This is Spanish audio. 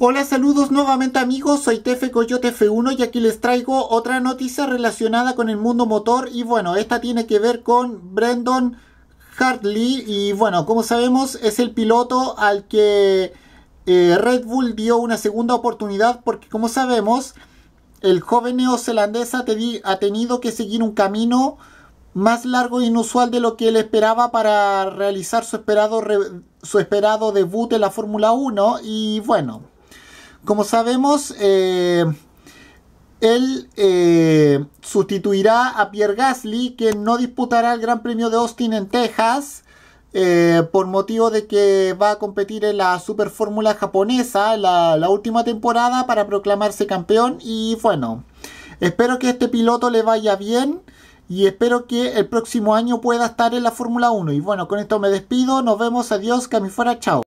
Hola, saludos nuevamente amigos, soy Tefe Coyote F1 y aquí les traigo otra noticia relacionada con el mundo motor y bueno, esta tiene que ver con Brandon Hartley y bueno, como sabemos es el piloto al que eh, Red Bull dio una segunda oportunidad porque como sabemos el joven neozelandés ha, ha tenido que seguir un camino más largo e inusual de lo que él esperaba para realizar su esperado, su esperado debut en la Fórmula 1 y bueno, como sabemos, eh, él eh, sustituirá a Pierre Gasly, que no disputará el Gran Premio de Austin en Texas, eh, por motivo de que va a competir en la Super Fórmula japonesa, la, última temporada, para proclamarse campeón. Y bueno, espero que este piloto le vaya bien y espero que el próximo año pueda estar en la Fórmula 1. Y bueno, con esto me despido, nos vemos, adiós, que chao.